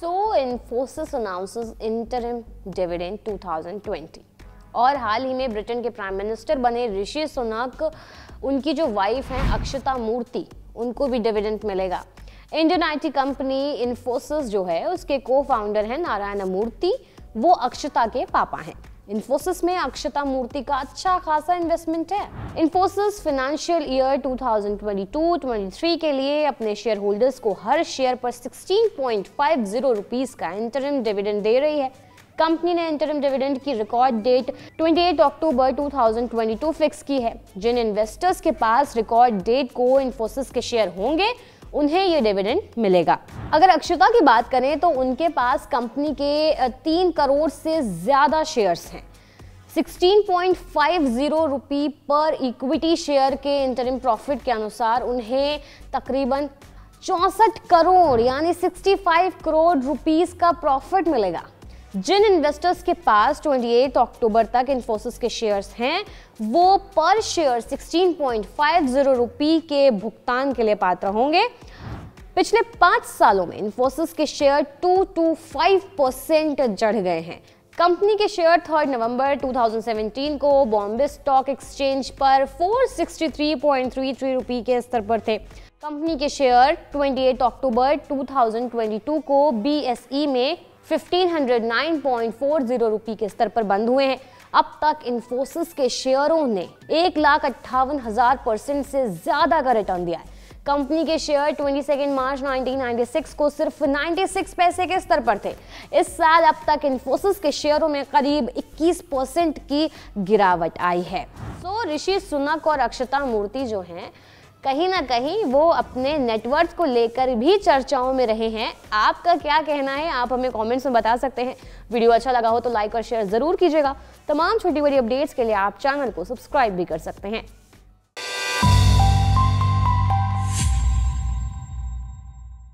सो Infosys announces interim dividend 2020 और हाल ही में Britain के प्राइम मिनिस्टर बने ऋषि सुनक उनकी जो वाइफ हैं अक्षता मूर्ति उनको भी डिविडेंड मिलेगा इंडियन आईटी कंपनी इन्फोसिस जो है उसके को फाउंडर हैं नारायण मूर्ति वो अक्षता के पापा हैं इन्फोसिस में अक्षता मूर्ति का अच्छा खासा इन्वेस्टमेंट है इन्फोसिस फाइनेंशियल ईयर 2022-23 के लिए अपने शेयर होल्डर्स को हर शेयर पर 16.50 पॉइंट का इंटरम डिविडेंड दे रही है कंपनी ने इंटरम डिविडेंड की रिकॉर्ड डेट 28 अक्टूबर 2022 फिक्स की है जिन इन्वेस्टर्स के पास रिकॉर्ड डेट को इन्फोसिस के शेयर होंगे उन्हें ये डिविडेंड मिलेगा अगर अक्षता की बात करें तो उनके पास कंपनी के तीन करोड़ से ज़्यादा शेयर्स हैं 16.50 रुपी पर इक्विटी शेयर के इंटरिम प्रॉफिट के अनुसार उन्हें तकरीबन चौंसठ करोड़ यानी 65 करोड़ रुपीस का प्रॉफिट मिलेगा जिन इन्वेस्टर्स के पास 28 अक्टूबर तक इन्फोसिस के शेयर्स हैं वो पर शेयर 16.50 रुपी के भुगतान के लिए पात्र होंगे पिछले पांच सालों में इन्फोसिस के शेयर 225 परसेंट चढ़ गए हैं कंपनी के शेयर थर्ड नवंबर 2017 को बॉम्बे स्टॉक एक्सचेंज पर 463.33 रुपी के स्तर पर थे कंपनी के शेयर 28 अक्टूबर 2022 को बीएसई e में 1509.40 रुपए के स्तर पर बंद हुए हैं अब तक इन्फोसिस के शेयरों ने एक लाख अट्ठावन हजार परसेंट से ज्यादा का रिटर्न दिया है कंपनी के शेयर 22 मार्च 1996 को सिर्फ 96 पैसे के स्तर पर थे इस साल अब तक इन्फोसिस के शेयरों में करीब 21 परसेंट की गिरावट आई है सो ऋषि सुनक और अक्षता मूर्ति जो हैं कहीं ना कहीं वो अपने नेटवर्क को लेकर भी चर्चाओं में रहे हैं आपका क्या कहना है आप हमें कमेंट्स में बता सकते हैं वीडियो अच्छा लगा हो तो लाइक और शेयर ज़रूर कीजिएगा तमाम छोटी बड़ी अपडेट्स के लिए आप चैनल को सब्सक्राइब भी कर सकते हैं